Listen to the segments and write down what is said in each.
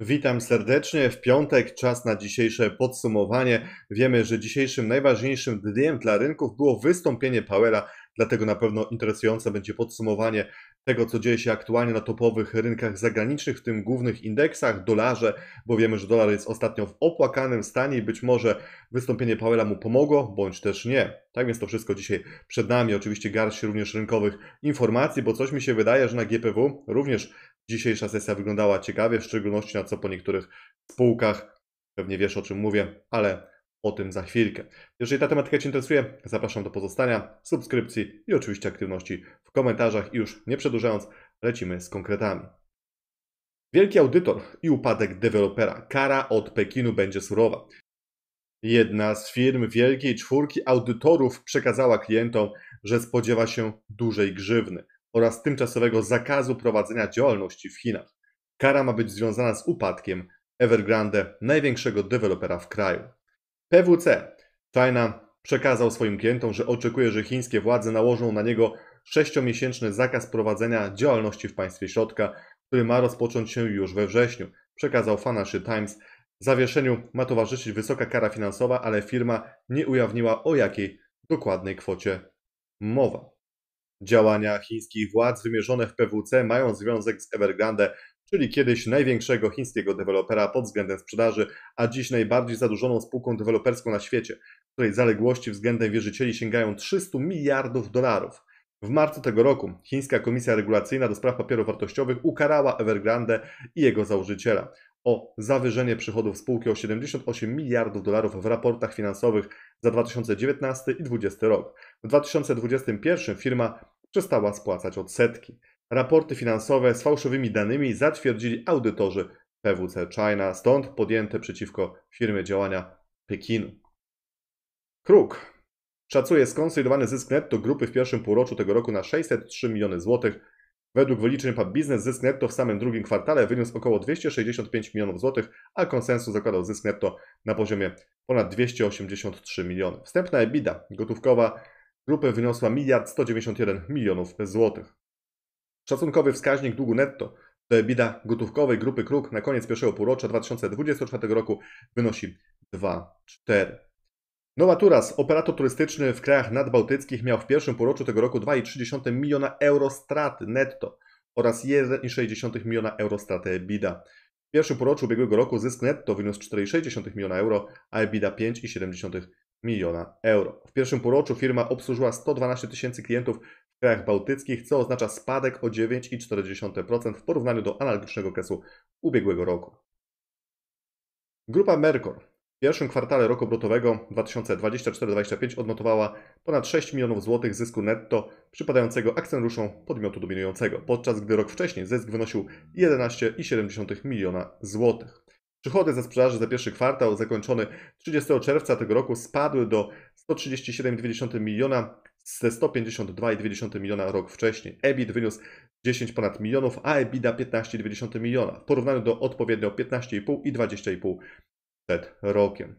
Witam serdecznie. W piątek czas na dzisiejsze podsumowanie. Wiemy, że dzisiejszym najważniejszym dniem dla rynków było wystąpienie Powera, dlatego na pewno interesujące będzie podsumowanie tego, co dzieje się aktualnie na topowych rynkach zagranicznych, w tym głównych indeksach, dolarze, bo wiemy, że dolar jest ostatnio w opłakanym stanie i być może wystąpienie Powella mu pomogło, bądź też nie. Tak więc to wszystko dzisiaj przed nami. Oczywiście garść również rynkowych informacji, bo coś mi się wydaje, że na GPW również dzisiejsza sesja wyglądała ciekawie, w szczególności na co po niektórych spółkach. Pewnie wiesz o czym mówię, ale o tym za chwilkę. Jeżeli ta tematyka Cię interesuje, zapraszam do pozostania, subskrypcji i oczywiście aktywności w komentarzach. I już nie przedłużając, lecimy z konkretami. Wielki audytor i upadek dewelopera. Kara od Pekinu będzie surowa. Jedna z firm wielkiej czwórki audytorów przekazała klientom, że spodziewa się dużej grzywny oraz tymczasowego zakazu prowadzenia działalności w Chinach. Kara ma być związana z upadkiem Evergrande, największego dewelopera w kraju. PWC China przekazał swoim klientom, że oczekuje, że chińskie władze nałożą na niego sześciomiesięczny zakaz prowadzenia działalności w państwie środka, który ma rozpocząć się już we wrześniu. Przekazał Financial Times. Zawieszeniu ma towarzyszyć wysoka kara finansowa, ale firma nie ujawniła o jakiej dokładnej kwocie mowa. Działania chińskich władz wymierzone w PWC mają związek z Evergrande, czyli kiedyś największego chińskiego dewelopera pod względem sprzedaży, a dziś najbardziej zadłużoną spółką deweloperską na świecie, której zaległości względem wierzycieli sięgają 300 miliardów dolarów. W marcu tego roku chińska komisja regulacyjna do spraw papierów wartościowych ukarała Evergrande i jego założyciela o zawyżenie przychodów spółki o 78 miliardów dolarów w raportach finansowych za 2019 i 2020 rok. W 2021 firma przestała spłacać odsetki. Raporty finansowe z fałszywymi danymi zatwierdzili audytorzy PWC China, stąd podjęte przeciwko firmie działania Pekinu. Kruk szacuje skonsolidowany zysk netto grupy w pierwszym półroczu tego roku na 603 miliony złotych, Według wyliczeń PAP Biznes zysk netto w samym drugim kwartale wyniósł około 265 milionów złotych, a konsensus zakładał zysk netto na poziomie ponad 283 miliony. Wstępna EBITDA gotówkowa grupy wyniosła 1 191 milionów złotych. Szacunkowy wskaźnik długu netto do EBITDA gotówkowej grupy KRUK na koniec pierwszego półrocza 2024 roku wynosi 2,4. Nowaturas, operator turystyczny w krajach nadbałtyckich, miał w pierwszym półroczu tego roku 2,3 miliona euro straty netto oraz 1,6 miliona euro straty EBITDA. W pierwszym półroczu ubiegłego roku zysk netto wyniósł 4,6 miliona euro, a EBITDA 5,7 miliona euro. W pierwszym półroczu firma obsłużyła 112 tysięcy klientów w krajach bałtyckich, co oznacza spadek o 9,4% w porównaniu do analogicznego okresu ubiegłego roku. Grupa Mercor w pierwszym kwartale roku obrotowego 2024-2025 odnotowała ponad 6 milionów złotych zysku netto przypadającego akcjonariuszom podmiotu dominującego, podczas gdy rok wcześniej zysk wynosił 11,7 miliona złotych. Przychody ze sprzedaży za pierwszy kwartał zakończony 30 czerwca tego roku spadły do 137,2 miliona z 152,2 miliona rok wcześniej. EBIT wyniósł 10 ponad milionów, a EBITDA 15,2 miliona w porównaniu do odpowiednio 15,5 i 20,5 przed rokiem.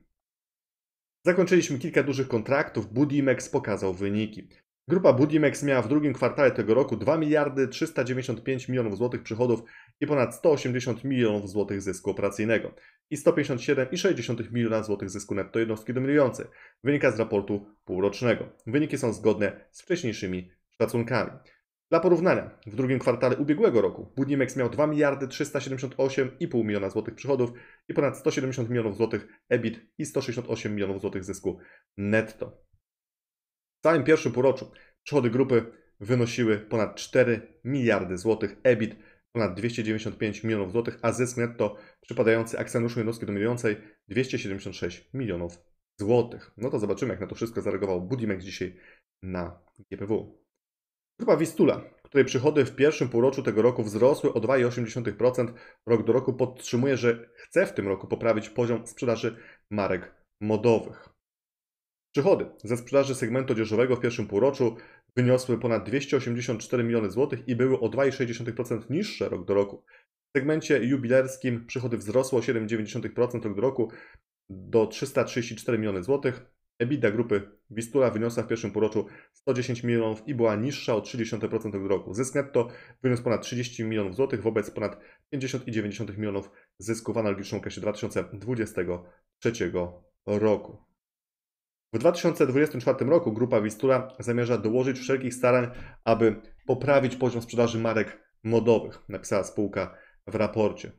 Zakończyliśmy kilka dużych kontraktów, Budimex pokazał wyniki. Grupa Budimex miała w drugim kwartale tego roku 2 miliardy 395 milionów złotych przychodów i ponad 180 milionów złotych zysku operacyjnego i 157,6 miliona złotych zysku netto jednostki dominującej. Wynika z raportu półrocznego. Wyniki są zgodne z wcześniejszymi szacunkami. Dla porównania, w drugim kwartale ubiegłego roku Budimex miał 2 miliardy 378,5 miliona złotych przychodów i ponad 170 milionów złotych EBIT i 168 milionów złotych zysku netto. W całym pierwszym półroczu przychody grupy wynosiły ponad 4 miliardy złotych EBIT ponad 295 milionów złotych, a zysk netto przypadający akcjonariuszu jednostki dominującej 276 milionów złotych. No to zobaczymy, jak na to wszystko zareagował Budimex dzisiaj na GPW. Grupa Wistula, której przychody w pierwszym półroczu tego roku wzrosły o 2,8% rok do roku, podtrzymuje, że chce w tym roku poprawić poziom sprzedaży marek modowych. Przychody ze sprzedaży segmentu odzieżowego w pierwszym półroczu wyniosły ponad 284 miliony złotych i były o 2,6% niższe rok do roku. W segmencie jubilerskim przychody wzrosły o 7,9% rok do roku do 334 miliony złotych. EBITDA grupy Wistula wyniosła w pierwszym półroczu 110 milionów i była niższa o 30% tego roku. Zysk netto wyniósł ponad 30 milionów złotych wobec ponad 50,9 milionów zysku w analogicznym okresie 2023 roku. W 2024 roku grupa Wistula zamierza dołożyć wszelkich starań, aby poprawić poziom sprzedaży marek modowych, napisała spółka w raporcie.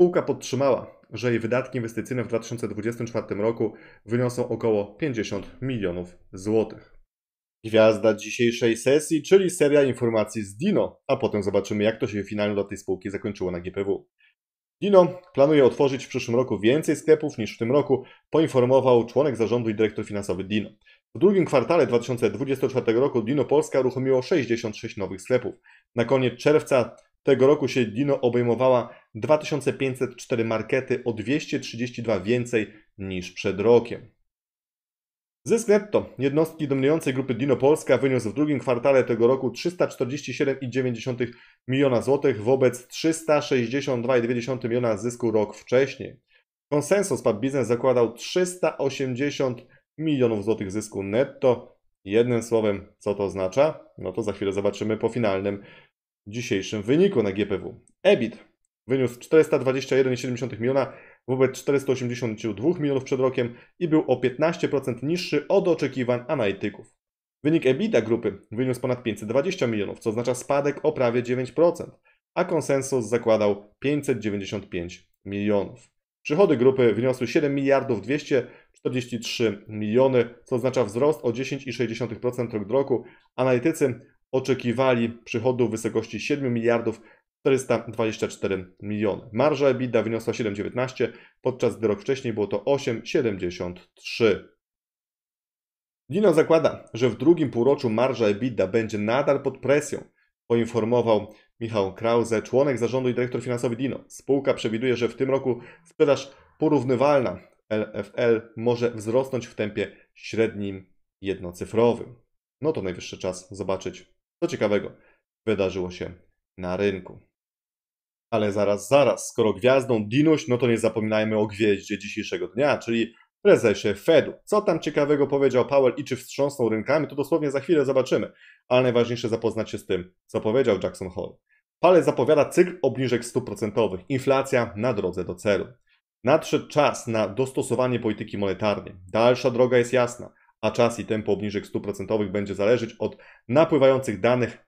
Spółka podtrzymała, że jej wydatki inwestycyjne w 2024 roku wyniosą około 50 milionów złotych. Gwiazda dzisiejszej sesji, czyli seria informacji z Dino, a potem zobaczymy jak to się finalnie dla tej spółki zakończyło na GPW. Dino planuje otworzyć w przyszłym roku więcej sklepów niż w tym roku, poinformował członek zarządu i dyrektor finansowy Dino. W drugim kwartale 2024 roku Dino Polska uruchomiło 66 nowych sklepów. Na koniec czerwca tego roku Dino obejmowała 2504 markety o 232 więcej niż przed rokiem. Zysk netto jednostki dominującej grupy Dino Polska wyniósł w drugim kwartale tego roku 347,9 miliona złotych wobec 362,2 miliona zysku rok wcześniej. Konsensus Pub Biznes zakładał 380 milionów złotych zysku netto. Jednym słowem, co to oznacza? No to za chwilę zobaczymy po finalnym dzisiejszym wyniku na GPW. EBIT wyniósł 421,7 miliona wobec 482 milionów przed rokiem i był o 15% niższy od oczekiwań analityków. Wynik EBITDA grupy wyniósł ponad 520 milionów, co oznacza spadek o prawie 9%, a konsensus zakładał 595 milionów. Przychody grupy wyniosły 7 miliardów 243 miliony, co oznacza wzrost o 10,6% rok do roku. Analitycy oczekiwali przychodu w wysokości 7 miliardów 424 miliony. Marża EBITDA wyniosła 7,19, podczas gdy rok wcześniej było to 8,73. Dino zakłada, że w drugim półroczu marża EBITDA będzie nadal pod presją, poinformował Michał Krause, członek zarządu i dyrektor finansowy Dino. Spółka przewiduje, że w tym roku sprzedaż porównywalna LFL może wzrosnąć w tempie średnim jednocyfrowym. No to najwyższy czas zobaczyć co ciekawego wydarzyło się na rynku. Ale zaraz, zaraz, skoro gwiazdą Dinuś, no to nie zapominajmy o gwieździe dzisiejszego dnia, czyli prezesie Fedu. Co tam ciekawego powiedział Powell i czy wstrząsnął rynkami, to dosłownie za chwilę zobaczymy. Ale najważniejsze zapoznać się z tym, co powiedział Jackson Hole. Powell zapowiada cykl obniżek stóp procentowych. Inflacja na drodze do celu. Nadszedł czas na dostosowanie polityki monetarnej. Dalsza droga jest jasna a czas i tempo obniżek stóp procentowych będzie zależeć od napływających danych,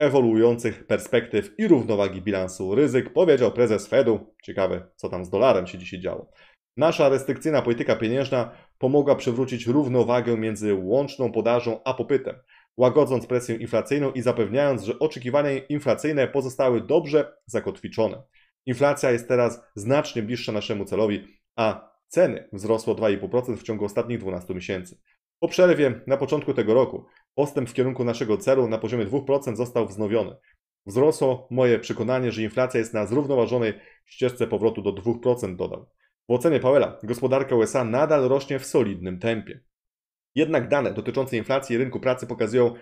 ewoluujących perspektyw i równowagi bilansu ryzyk, powiedział prezes Fedu. Ciekawe, co tam z dolarem się dzisiaj działo. Nasza restrykcyjna polityka pieniężna pomogła przywrócić równowagę między łączną podażą a popytem, łagodząc presję inflacyjną i zapewniając, że oczekiwania inflacyjne pozostały dobrze zakotwiczone. Inflacja jest teraz znacznie bliższa naszemu celowi, a ceny wzrosło 2,5% w ciągu ostatnich 12 miesięcy. Po przerwie na początku tego roku postęp w kierunku naszego celu na poziomie 2% został wznowiony. Wzrosło moje przekonanie, że inflacja jest na zrównoważonej ścieżce powrotu do 2%, dodał. W ocenie Powella gospodarka USA nadal rośnie w solidnym tempie. Jednak dane dotyczące inflacji i rynku pracy pokazują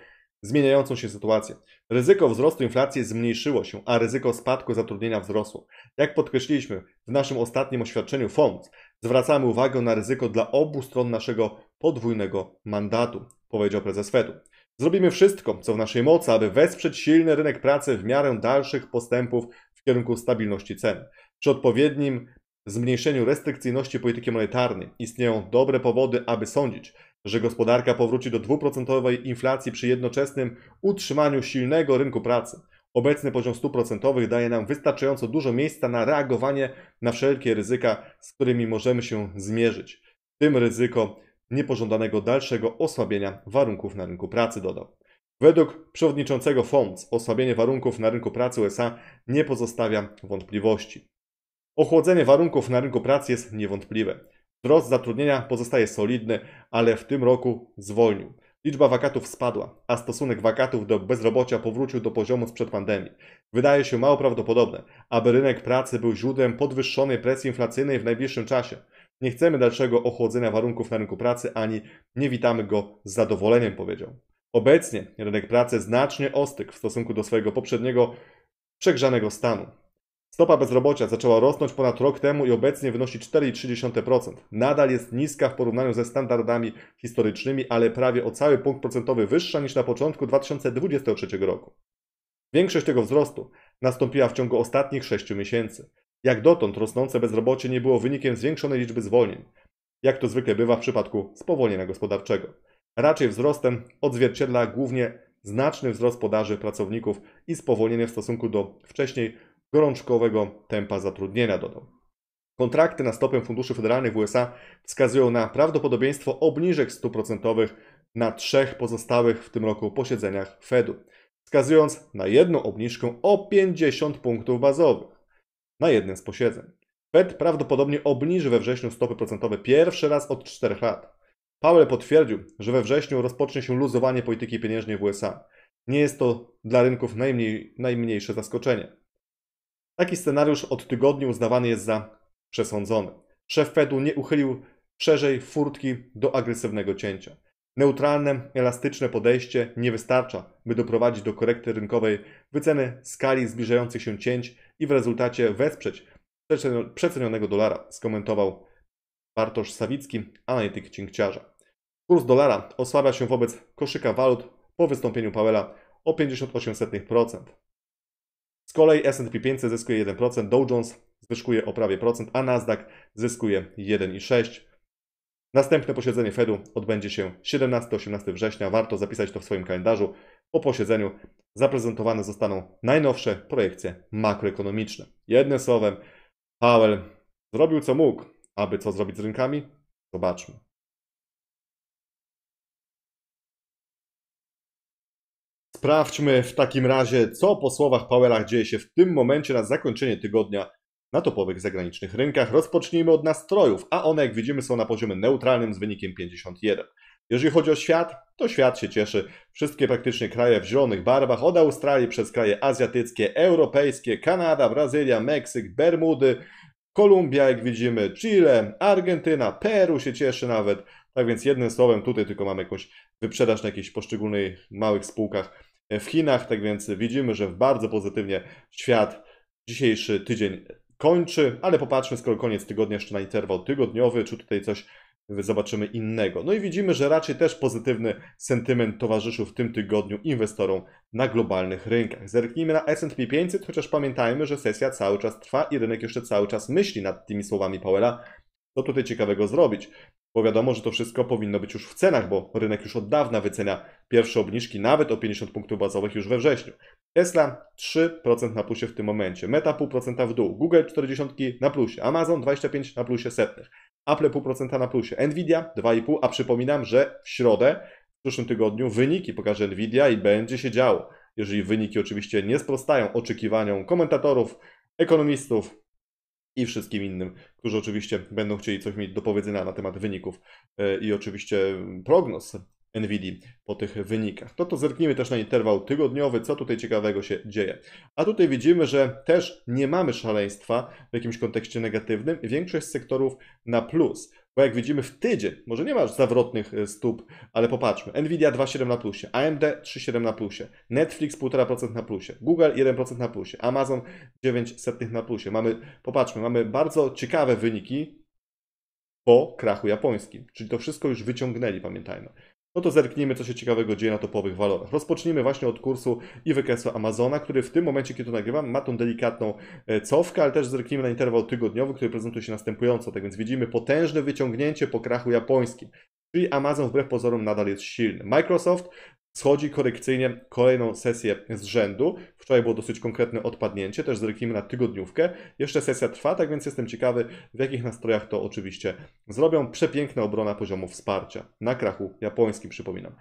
zmieniającą się sytuację. Ryzyko wzrostu inflacji zmniejszyło się, a ryzyko spadku zatrudnienia wzrosło. Jak podkreśliliśmy w naszym ostatnim oświadczeniu, FOMC, Zwracamy uwagę na ryzyko dla obu stron naszego podwójnego mandatu, powiedział prezes Fedu. Zrobimy wszystko, co w naszej mocy, aby wesprzeć silny rynek pracy w miarę dalszych postępów w kierunku stabilności cen. Przy odpowiednim zmniejszeniu restrykcyjności polityki monetarnej istnieją dobre powody, aby sądzić, że gospodarka powróci do dwuprocentowej inflacji przy jednoczesnym utrzymaniu silnego rynku pracy. Obecny poziom stóp procentowych daje nam wystarczająco dużo miejsca na reagowanie na wszelkie ryzyka, z którymi możemy się zmierzyć, w tym ryzyko niepożądanego dalszego osłabienia warunków na rynku pracy, dodał. Według przewodniczącego FOMC osłabienie warunków na rynku pracy USA nie pozostawia wątpliwości. Ochłodzenie warunków na rynku pracy jest niewątpliwe. Wzrost zatrudnienia pozostaje solidny, ale w tym roku zwolnił. Liczba wakatów spadła, a stosunek wakatów do bezrobocia powrócił do poziomu sprzed pandemii. Wydaje się mało prawdopodobne, aby rynek pracy był źródłem podwyższonej presji inflacyjnej w najbliższym czasie. Nie chcemy dalszego ochłodzenia warunków na rynku pracy ani nie witamy go z zadowoleniem, powiedział. Obecnie rynek pracy znacznie ostygł w stosunku do swojego poprzedniego przegrzanego stanu. Stopa bezrobocia zaczęła rosnąć ponad rok temu i obecnie wynosi 4,3%. Nadal jest niska w porównaniu ze standardami historycznymi, ale prawie o cały punkt procentowy wyższa niż na początku 2023 roku. Większość tego wzrostu nastąpiła w ciągu ostatnich 6 miesięcy. Jak dotąd rosnące bezrobocie nie było wynikiem zwiększonej liczby zwolnień, jak to zwykle bywa w przypadku spowolnienia gospodarczego. Raczej wzrostem odzwierciedla głównie znaczny wzrost podaży pracowników i spowolnienie w stosunku do wcześniej gorączkowego tempa zatrudnienia, dodał. Kontrakty na stopę funduszy federalnych w USA wskazują na prawdopodobieństwo obniżek stóp procentowych na trzech pozostałych w tym roku posiedzeniach Fedu, wskazując na jedną obniżkę o 50 punktów bazowych na jednym z posiedzeń. Fed prawdopodobnie obniży we wrześniu stopy procentowe pierwszy raz od 4 lat. Powell potwierdził, że we wrześniu rozpocznie się luzowanie polityki pieniężnej w USA. Nie jest to dla rynków najmniej, najmniejsze zaskoczenie. Taki scenariusz od tygodni uznawany jest za przesądzony. Szef Fedu nie uchylił szerzej furtki do agresywnego cięcia. Neutralne, elastyczne podejście nie wystarcza, by doprowadzić do korekty rynkowej wyceny skali zbliżających się cięć i w rezultacie wesprzeć przecenionego dolara, skomentował Bartosz Sawicki, analityk cinkciarza. Kurs dolara osłabia się wobec koszyka walut po wystąpieniu Pawela o 58%. Z kolei S&P 500 zyskuje 1%, Dow Jones zyskuje o prawie procent, a Nasdaq zyskuje 1,6%. Następne posiedzenie Fedu odbędzie się 17-18 września. Warto zapisać to w swoim kalendarzu. Po posiedzeniu zaprezentowane zostaną najnowsze projekcje makroekonomiczne. Jednym słowem, Powell zrobił co mógł, aby co zrobić z rynkami? Zobaczmy. Sprawdźmy w takim razie, co po słowach Pawela dzieje się w tym momencie na zakończenie tygodnia na topowych zagranicznych rynkach. Rozpocznijmy od nastrojów, a one, jak widzimy, są na poziomie neutralnym z wynikiem 51. Jeżeli chodzi o świat, to świat się cieszy. Wszystkie praktycznie kraje w zielonych barwach, od Australii przez kraje azjatyckie, europejskie, Kanada, Brazylia, Meksyk, Bermudy, Kolumbia, jak widzimy, Chile, Argentyna, Peru się cieszy nawet. Tak więc jednym słowem, tutaj tylko mamy jakąś wyprzedaż na jakichś poszczególnych małych spółkach w Chinach. Tak więc widzimy, że bardzo pozytywnie świat dzisiejszy tydzień kończy, ale popatrzmy, skoro koniec tygodnia jeszcze na interwał tygodniowy, czy tutaj coś zobaczymy innego. No i widzimy, że raczej też pozytywny sentyment towarzyszył w tym tygodniu inwestorom na globalnych rynkach. Zerknijmy na S&P 500, chociaż pamiętajmy, że sesja cały czas trwa i rynek jeszcze cały czas myśli nad tymi słowami Powella, co tutaj ciekawego zrobić bo wiadomo, że to wszystko powinno być już w cenach, bo rynek już od dawna wycenia pierwsze obniżki nawet o 50 punktów bazowych już we wrześniu. Tesla 3% na plusie w tym momencie, Meta 0,5% w dół, Google 40 na plusie, Amazon 25 na plusie setnych, Apple 0,5% na plusie, Nvidia 2,5, a przypominam, że w środę w przyszłym tygodniu wyniki pokaże Nvidia i będzie się działo. Jeżeli wyniki oczywiście nie sprostają oczekiwaniom komentatorów, ekonomistów, i wszystkim innym, którzy oczywiście będą chcieli coś mieć do powiedzenia na temat wyników e, i oczywiście prognoz NVIDII po tych wynikach. No to zerknijmy też na interwał tygodniowy, co tutaj ciekawego się dzieje. A tutaj widzimy, że też nie mamy szaleństwa w jakimś kontekście negatywnym. Większość sektorów na plus. Bo jak widzimy w tydzień, może nie masz zawrotnych e, stóp, ale popatrzmy. Nvidia 2,7 na plusie, AMD 3,7 na plusie, Netflix 1,5% na plusie, Google 1% na plusie, Amazon 9% na plusie. Mamy, popatrzmy, mamy bardzo ciekawe wyniki po krachu japońskim. Czyli to wszystko już wyciągnęli, pamiętajmy no to zerknijmy, co się ciekawego dzieje na topowych walorach. Rozpocznijmy właśnie od kursu i wykresu Amazona, który w tym momencie, kiedy to nagrywam, ma tą delikatną e, cofkę, ale też zerknijmy na interwał tygodniowy, który prezentuje się następująco. Tak więc widzimy potężne wyciągnięcie po krachu japońskim. Czyli Amazon wbrew pozorom nadal jest silny. Microsoft schodzi korekcyjnie kolejną sesję z rzędu. Wczoraj było dosyć konkretne odpadnięcie, też zerknijmy na tygodniówkę. Jeszcze sesja trwa, tak więc jestem ciekawy, w jakich nastrojach to oczywiście zrobią. Przepiękna obrona poziomu wsparcia na krachu japońskim, przypominam.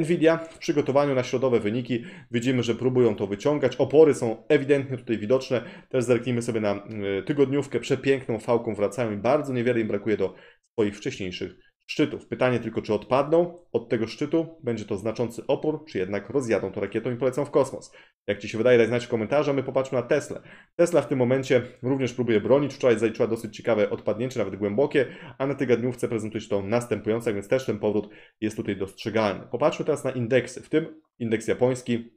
Nvidia w przygotowaniu na środowe wyniki widzimy, że próbują to wyciągać. Opory są ewidentnie tutaj widoczne. Też zerknijmy sobie na y, tygodniówkę. Przepiękną fałką wracają i bardzo niewiele im brakuje do swoich wcześniejszych szczytów. Pytanie tylko, czy odpadną od tego szczytu, będzie to znaczący opór, czy jednak rozjadą to rakietą i polecą w kosmos. Jak Ci się wydaje, daj znać w komentarzu, a my popatrzmy na Tesla. Tesla w tym momencie również próbuje bronić, wczoraj zaliczyła dosyć ciekawe odpadnięcie, nawet głębokie, a na tygodniówce prezentuje się to następujące, więc też ten powrót jest tutaj dostrzegalny. Popatrzmy teraz na indeksy, w tym indeks japoński,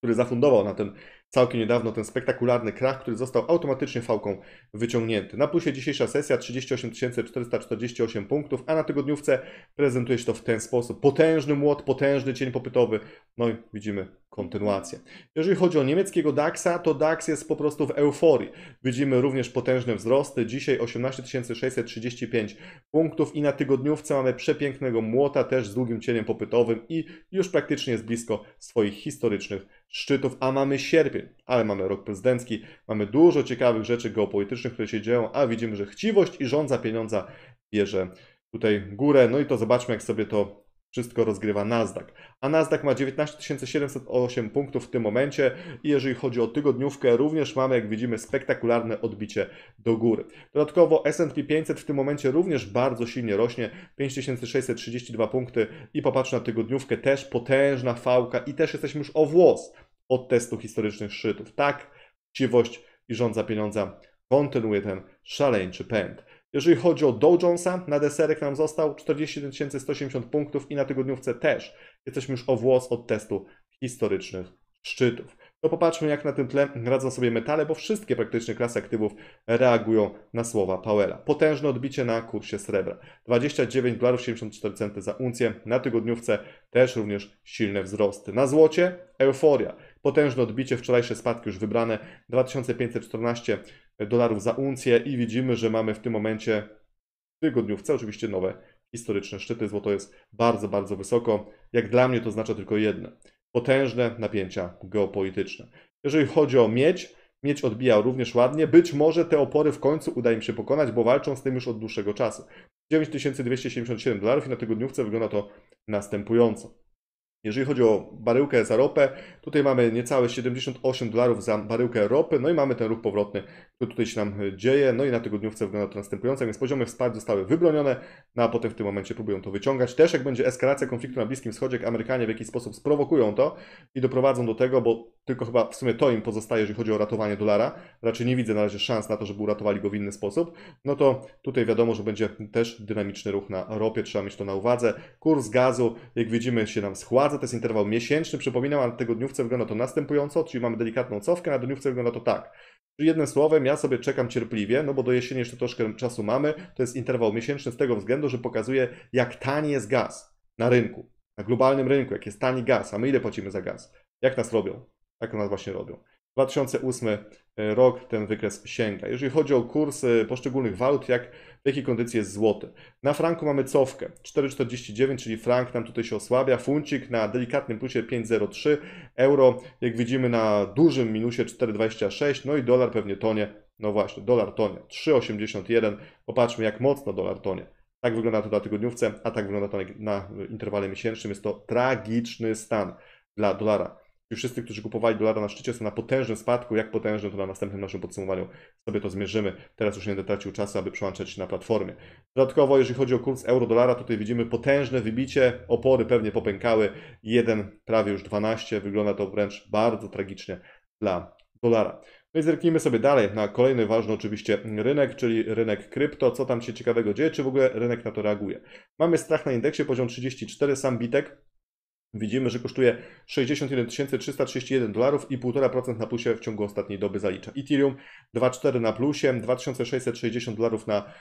który zafundował na ten całkiem niedawno ten spektakularny krach, który został automatycznie fałką wyciągnięty. Na plusie dzisiejsza sesja 38 448 punktów, a na tygodniówce prezentuje się to w ten sposób. Potężny młot, potężny cień popytowy. No i widzimy kontynuację. Jeżeli chodzi o niemieckiego DAXa, to DAX jest po prostu w euforii. Widzimy również potężne wzrosty. Dzisiaj 18 635 punktów i na tygodniówce mamy przepięknego młota też z długim cieniem popytowym i już praktycznie jest blisko swoich historycznych szczytów, a mamy sierpień, ale mamy rok prezydencki, mamy dużo ciekawych rzeczy geopolitycznych, które się dzieją, a widzimy, że chciwość i rządza pieniądza bierze tutaj górę. No i to zobaczmy, jak sobie to wszystko rozgrywa Nasdaq. A Nasdaq ma 19 708 punktów w tym momencie i jeżeli chodzi o tygodniówkę, również mamy, jak widzimy, spektakularne odbicie do góry. Dodatkowo S&P 500 w tym momencie również bardzo silnie rośnie, 5632 punkty i popatrz na tygodniówkę, też potężna fałka i też jesteśmy już o włos od testu historycznych szczytów. Tak, chciwość i rządza pieniądza kontynuuje ten szaleńczy pęd. Jeżeli chodzi o Dow Jonesa, na deserek nam został 41 180 punktów i na tygodniówce też. Jesteśmy już o włos od testu historycznych szczytów. To popatrzmy, jak na tym tle radzą sobie metale, bo wszystkie praktycznie klasy aktywów reagują na słowa Powella. Potężne odbicie na kursie srebra. 29,74 dolarów centy za uncję. Na tygodniówce też również silne wzrosty. Na złocie euforia potężne odbicie, wczorajsze spadki już wybrane, 2514 dolarów za uncję i widzimy, że mamy w tym momencie w tygodniówce, oczywiście nowe historyczne szczyty, złoto jest bardzo, bardzo wysoko. Jak dla mnie to oznacza tylko jedno, potężne napięcia geopolityczne. Jeżeli chodzi o miedź, miedź odbija również ładnie, być może te opory w końcu uda im się pokonać, bo walczą z tym już od dłuższego czasu. 9277 dolarów i na tygodniówce wygląda to następująco. Jeżeli chodzi o baryłkę za ropę, tutaj mamy niecałe 78 dolarów za baryłkę ropy, no i mamy ten ruch powrotny, który tutaj się nam e, dzieje, no i na tygodniówce wygląda to następująco, więc poziomy wsparcia zostały wybronione, no a potem w tym momencie próbują to wyciągać. Też jak będzie eskalacja konfliktu na Bliskim Wschodzie, jak Amerykanie w jakiś sposób sprowokują to i doprowadzą do tego, bo tylko chyba w sumie to im pozostaje, jeżeli chodzi o ratowanie dolara, raczej nie widzę na razie szans na to, żeby uratowali go w inny sposób, no to tutaj wiadomo, że będzie też dynamiczny ruch na ropie, trzeba mieć to na uwadze. Kurs gazu, jak widzimy, się nam schładza, faza to jest interwał miesięczny. Przypominam, ale na tygodniówce wygląda to następująco, czyli mamy delikatną cofkę, na dniówce wygląda to tak. Czyli jednym słowem, ja sobie czekam cierpliwie, no bo do jesieni jeszcze troszkę czasu mamy. To jest interwał miesięczny z tego względu, że pokazuje, jak tani jest gaz na rynku, na globalnym rynku, jak jest tani gaz, a my ile płacimy za gaz, jak nas robią, jak nas właśnie robią. 2008 e, rok ten wykres sięga. Jeżeli chodzi o kurs e, poszczególnych walut, jak w jakiej kondycji jest złoty. Na franku mamy cofkę 4,49, czyli frank nam tutaj się osłabia, funcik na delikatnym plusie 5,03, euro jak widzimy na dużym minusie 4,26, no i dolar pewnie tonie, no właśnie, dolar tonie 3,81, popatrzmy jak mocno dolar tonie. Tak wygląda to na tygodniówce, a tak wygląda to na interwale miesięcznym. Jest to tragiczny stan dla dolara wszyscy, którzy kupowali dolara na szczycie, są na potężnym spadku. Jak potężnym, to na następnym naszym podsumowaniu sobie to zmierzymy. Teraz już nie będę tracił czasu, aby przełączać się na platformie. Dodatkowo, jeżeli chodzi o kurs euro-dolara, tutaj widzimy potężne wybicie. Opory pewnie popękały. Jeden, prawie już 12. Wygląda to wręcz bardzo tragicznie dla dolara. No i zerknijmy sobie dalej na kolejny ważny oczywiście rynek, czyli rynek krypto. Co tam się ciekawego dzieje, czy w ogóle rynek na to reaguje? Mamy strach na indeksie, poziom 34, sam bitek Widzimy, że kosztuje 61 331 dolarów i 1,5% na plusie w ciągu ostatniej doby zalicza. Ethereum 2,4 na plusie, 2660 dolarów na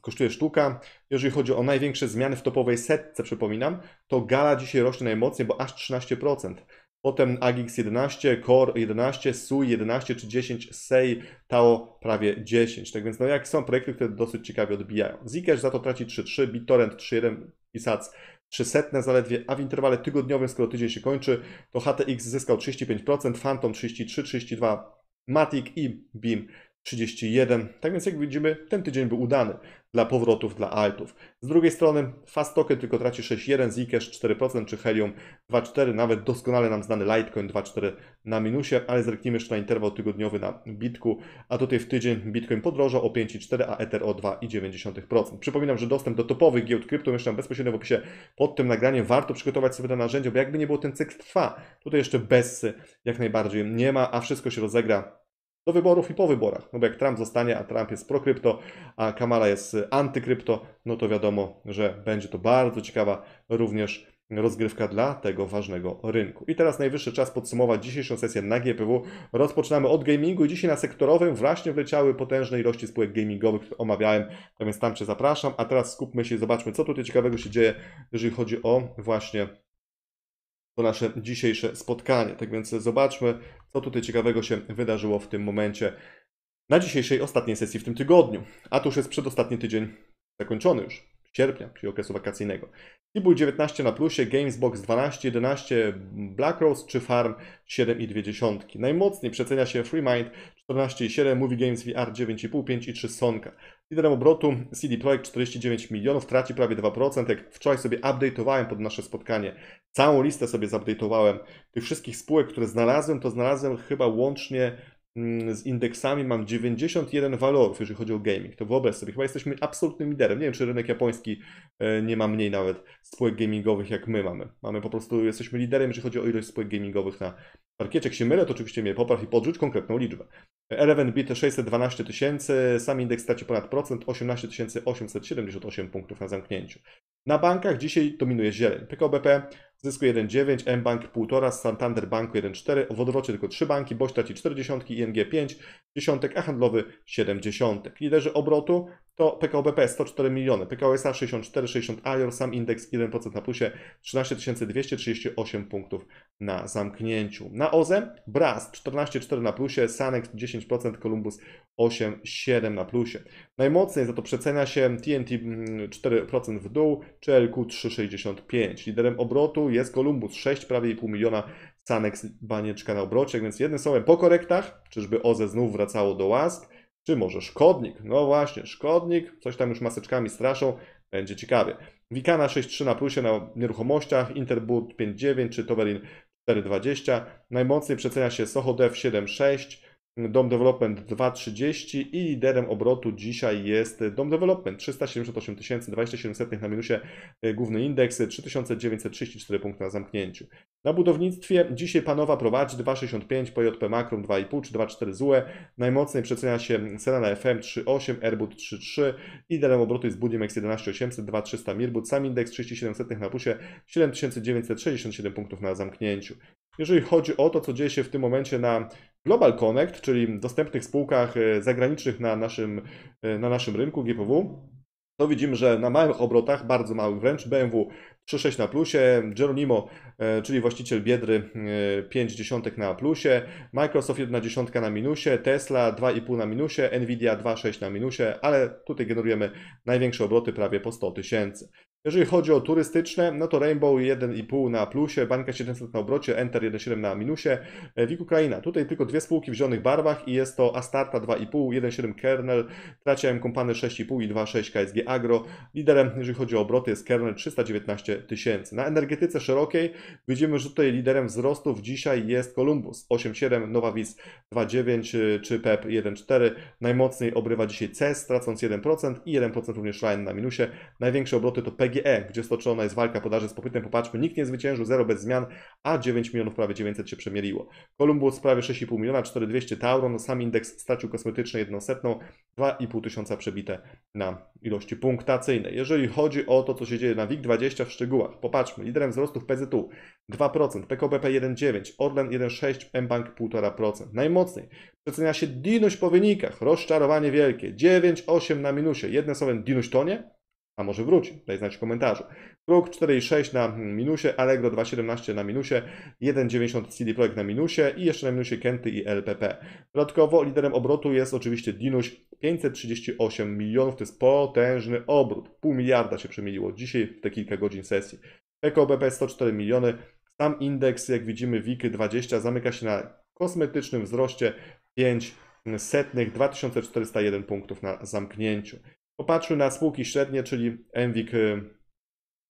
kosztuje sztuka. Jeżeli chodzi o największe zmiany w topowej setce, przypominam, to Gala dzisiaj rośnie najmocniej, bo aż 13%. Potem AGX 11, Core 11, SUI 11 czy 10, SEI, TAO prawie 10. Tak więc no jak są projekty, które dosyć ciekawie odbijają. Zcash za to traci 3,3, BitTorrent 3,1 i SAC 300 zaledwie, a w interwale tygodniowym, skoro tydzień się kończy, to HTX zyskał 35%, Phantom 33, 32, Matic i BIM 31. Tak więc jak widzimy, ten tydzień był udany dla powrotów, dla altów. Z drugiej strony Fast Token tylko traci 6,1, Zcash 4% czy Helium 2,4, nawet doskonale nam znany Litecoin 2,4 na minusie, ale zerknijmy jeszcze na interwał tygodniowy na Bitku, a tutaj w tydzień Bitcoin podrożał o 5,4, a Ether o 2,9%. Przypominam, że dostęp do topowych giełd krypto umieszczam bezpośrednio w opisie pod tym nagraniem. Warto przygotować sobie te narzędzia, bo jakby nie było, ten cykl trwa. Tutaj jeszcze bezsy jak najbardziej nie ma, a wszystko się rozegra do wyborów i po wyborach. No bo jak Trump zostanie, a Trump jest pro-krypto, a Kamala jest antykrypto, no to wiadomo, że będzie to bardzo ciekawa również rozgrywka dla tego ważnego rynku. I teraz najwyższy czas podsumować dzisiejszą sesję na GPW. Rozpoczynamy od gamingu. i Dzisiaj na sektorowym właśnie wleciały potężne ilości spółek gamingowych, które omawiałem, tak więc tam Cię zapraszam. A teraz skupmy się i zobaczmy, co tutaj ciekawego się dzieje, jeżeli chodzi o właśnie to nasze dzisiejsze spotkanie. Tak więc zobaczmy, co tutaj ciekawego się wydarzyło w tym momencie na dzisiejszej ostatniej sesji w tym tygodniu. A to już jest przedostatni tydzień zakończony już, sierpnia, czyli okresu wakacyjnego. Tibul 19 na plusie, Gamesbox 12, 11, Black Rose czy Farm 7,2. Najmocniej przecenia się FreeMind 14,7, Movie Games VR 9,5, 5 i 3 Sonka. Liderem obrotu CD Projekt 49 milionów, traci prawie 2%. Jak wczoraj sobie update'owałem pod nasze spotkanie, całą listę sobie zupdate'owałem tych wszystkich spółek, które znalazłem, to znalazłem chyba łącznie mm, z indeksami mam 91 walorów, jeżeli chodzi o gaming. To wyobraź sobie, chyba jesteśmy absolutnym liderem. Nie wiem, czy rynek japoński e, nie ma mniej nawet spółek gamingowych, jak my mamy. Mamy po prostu, jesteśmy liderem, jeżeli chodzi o ilość spółek gamingowych na parkiecie. Jak się mylę, to oczywiście mnie popraw i podrzuć konkretną liczbę. Eleven Bit 612 tysięcy, sam indeks traci ponad procent, 18 878 punktów na zamknięciu. Na bankach dzisiaj dominuje zieleń. PKBP zysku 1,9, M-Bank 1,5, Santander Banku 1,4, w odwrocie tylko 3 banki, Boś traci 40, ING 5, dziesiątek, a handlowy 70. Liderzy obrotu to PKBP 104 miliony, PKSA 64, 60 AJOR, sam indeks 1% na plusie, 13 238 punktów na zamknięciu. Na OZE BRAS 14,4 na plusie, Sanex 10 9%, Columbus 8,7 na plusie. Najmocniej za to przecenia się TNT mm, 4% w dół, czy LQ 3,65. Liderem obrotu jest Columbus 6, prawie pół miliona Sanex banieczka na obrocie, więc jednym słowem po korektach, czyżby OZE znów wracało do łask, czy może szkodnik? No właśnie, szkodnik, coś tam już maseczkami straszą, będzie ciekawie. Wikana 6,3 na plusie na nieruchomościach, Interboot 5,9 czy Towerin 4,20. Najmocniej przecenia się Sochodev 7,6. Dom Development 2,30 i liderem obrotu dzisiaj jest Dom Development 378 027 na minusie e, główny indeks, 3934 punkty na zamknięciu. Na budownictwie dzisiaj Panowa prowadzi 2,65, PJP Makrum 2,5 czy 2,4 złe Najmocniej przecenia się na FM 3,8, Airbud 3,3. Liderem obrotu jest Budimex 11800, 2,300 Mirbud, sam indeks 3700 na pusie 7967 punktów na zamknięciu. Jeżeli chodzi o to, co dzieje się w tym momencie na Global Connect, czyli dostępnych spółkach e, zagranicznych na naszym, e, na naszym rynku GPW, to widzimy, że na małych obrotach, bardzo małych wręcz, BMW 3,6 na plusie, Geronimo, e, czyli właściciel Biedry 0,5 na plusie, Microsoft 1,1 na minusie, Tesla 2,5 na minusie, Nvidia 2,6 na minusie, ale tutaj generujemy największe obroty prawie po 100 tysięcy. Jeżeli chodzi o turystyczne, no to Rainbow 1,5 na plusie, Bańka 700 na obrocie, Enter 1,7 na minusie, e, WIG Ukraina. Tutaj tylko dwie spółki w zielonych barwach i jest to Astarta 2,5, 1,7 Kernel, Traciałem Kompany 6,5 i 2,6 KSG Agro. Liderem, jeżeli chodzi o obroty, jest Kernel 319 tysięcy. Na energetyce szerokiej widzimy, że tutaj liderem wzrostów dzisiaj jest Columbus 8,7, Nowa 2,9 czy PEP 1,4. E Najmocniej obrywa dzisiaj CES, tracąc 1% i 1% również Ryan na minusie. Największe obroty to PEG PGE, gdzie stoczona jest walka podaży z popytem. Popatrzmy, nikt nie zwyciężył, zero bez zmian, a 9 milionów, prawie 900 się przemieliło. Columbus prawie 6,5 miliona, 4200 Tauron, sam indeks stracił kosmetyczne jedną setną, 2,5 tysiąca przebite na ilości punktacyjnej. Jeżeli chodzi o to, co się dzieje na WIG20 w szczegółach, popatrzmy, liderem wzrostów PZU 2%, PKBP 1,9, Orlen 1,6, mBank 1,5%. Najmocniej przecenia się Dinuś po wynikach, rozczarowanie wielkie, 9,8 na minusie, jedne słowem Dinuś tonie, a może wróci. Daj znać w komentarzu. Kruk 4,6 na minusie, Allegro 2,17 na minusie, 1,90 CD Projekt na minusie i jeszcze na minusie Kenty i LPP. Dodatkowo liderem obrotu jest oczywiście Dinuś 538 milionów, to jest potężny obrót. Pół miliarda się przemieliło dzisiaj w te kilka godzin sesji. PKBP 104 miliony, sam indeks jak widzimy WIKY 20 zamyka się na kosmetycznym wzroście 5 setnych 2401 punktów na zamknięciu. Popatrzmy na spółki średnie, czyli Envik, y,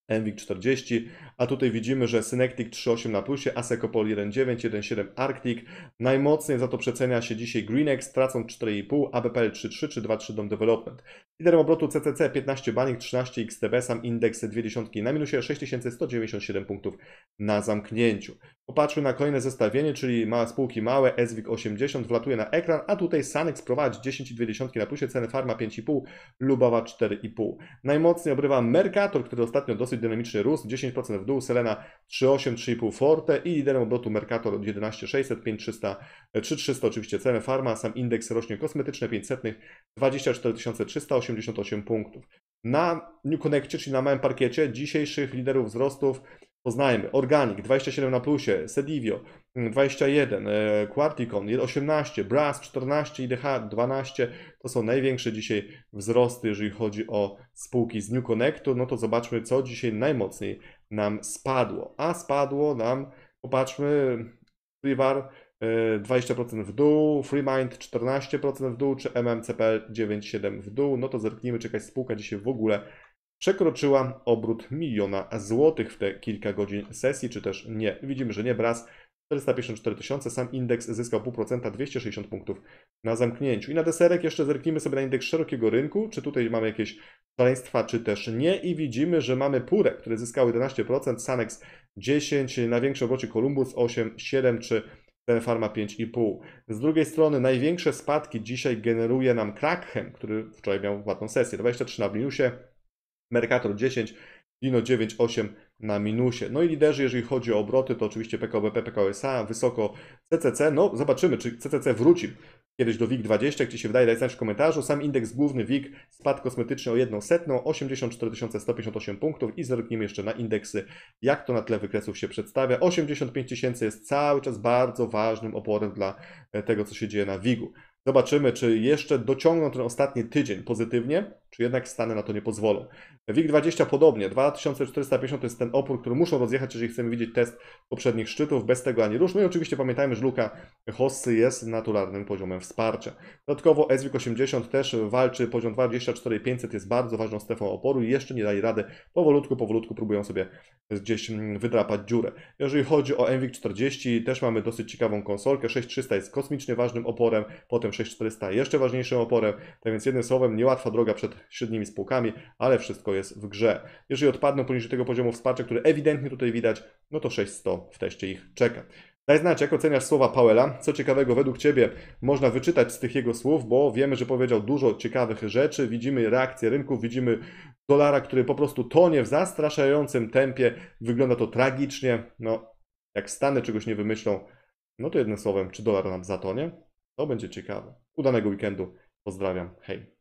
Enwik 40, a tutaj widzimy, że Synectic 3,8 na plusie, Asecopol 1,9, 1,7 Arctic. Najmocniej za to przecenia się dzisiaj Greenex, tracą 4,5, ABPL 3,3 czy 2,3 Dom Development. Liderem obrotu CCC 15 banik, 13 XTB, sam indeks 20 na minusie 6197 punktów na zamknięciu. Popatrzmy na kolejne zestawienie, czyli ma spółki małe, SWIG 80 wlatuje na ekran, a tutaj Sanex prowadzi 10,2 na plusie, ceny Farma 5,5, Lubawa 4,5. Najmocniej obrywa Mercator, który ostatnio dosyć dynamiczny rósł, 10% w dół, Selena 3,8, 3,5 Forte i liderem obrotu Mercator 11,600, 5,300, 3,300 oczywiście ceny Farma, sam indeks rośnie kosmetyczne 500, 24 300, 188 punktów. Na New Connectie, czyli na małym parkiecie, dzisiejszych liderów wzrostów poznajmy. Organic 27 na plusie, Sedivio 21, mm, e, Quarticon 18, Brass 14 i 12. To są największe dzisiaj wzrosty, jeżeli chodzi o spółki z New Connectu. No to zobaczmy, co dzisiaj najmocniej nam spadło. A spadło nam, popatrzmy, Privar 20% y, w dół, FreeMind 14% w dół, czy MMCP 9,7 w dół. No to zerknijmy, czy jakaś spółka dzisiaj w ogóle przekroczyła obrót miliona złotych w te kilka godzin sesji, czy też nie. Widzimy, że nie, braz 454 tysiące, sam indeks zyskał 0,5%, 260 punktów na zamknięciu. I na deserek jeszcze zerknijmy sobie na indeks szerokiego rynku, czy tutaj mamy jakieś szaleństwa, czy też nie. I widzimy, że mamy Purę, które zyskały 11%, Sanex 10, na większym obrocie Columbus 8,7% czy ten farma 5,5. Z drugiej strony największe spadki dzisiaj generuje nam Krakhem, który wczoraj miał ładną sesję, 23 na minusie, Mercator 10, Dino 9,8 na minusie. No i liderzy, jeżeli chodzi o obroty, to oczywiście PKO SA, wysoko CCC. No zobaczymy, czy CCC wróci kiedyś do WIG20, jak Ci się wydaje, daj znać w komentarzu. Sam indeks główny WIG spadł kosmetycznie o jedną setną, 84 158 punktów i zerknijmy jeszcze na indeksy, jak to na tle wykresów się przedstawia. 85 tysięcy jest cały czas bardzo ważnym oporem dla e, tego, co się dzieje na WIG-u. Zobaczymy, czy jeszcze dociągną ten ostatni tydzień pozytywnie, czy jednak Stany na to nie pozwolą. WIG20 podobnie, 2450 to jest ten opór, który muszą rozjechać, jeżeli chcemy widzieć test poprzednich szczytów, bez tego ani rusz. No i oczywiście pamiętajmy, że luka Hossy jest naturalnym poziomem wsparcia. Dodatkowo SWIG80 też walczy, poziom 24500 jest bardzo ważną strefą oporu i jeszcze nie daje rady, powolutku, powolutku próbują sobie gdzieś mm, wydrapać dziurę. Jeżeli chodzi o MWIG40, też mamy dosyć ciekawą konsolkę, 6300 jest kosmicznie ważnym oporem, potem 6400 jeszcze ważniejszym oporem, tak więc jednym słowem niełatwa droga przed średnimi spółkami, ale wszystko jest w grze. Jeżeli odpadną poniżej tego poziomu wsparcia, który ewidentnie tutaj widać, no to 600 w teście ich czeka. Daj znać, jak oceniasz słowa Powella. Co ciekawego według Ciebie można wyczytać z tych jego słów, bo wiemy, że powiedział dużo ciekawych rzeczy. Widzimy reakcję rynków, widzimy dolara, który po prostu tonie w zastraszającym tempie. Wygląda to tragicznie. No, jak Stany czegoś nie wymyślą, no to jednym słowem, czy dolar nam zatonie? To będzie ciekawe. Udanego weekendu. Pozdrawiam. Hej.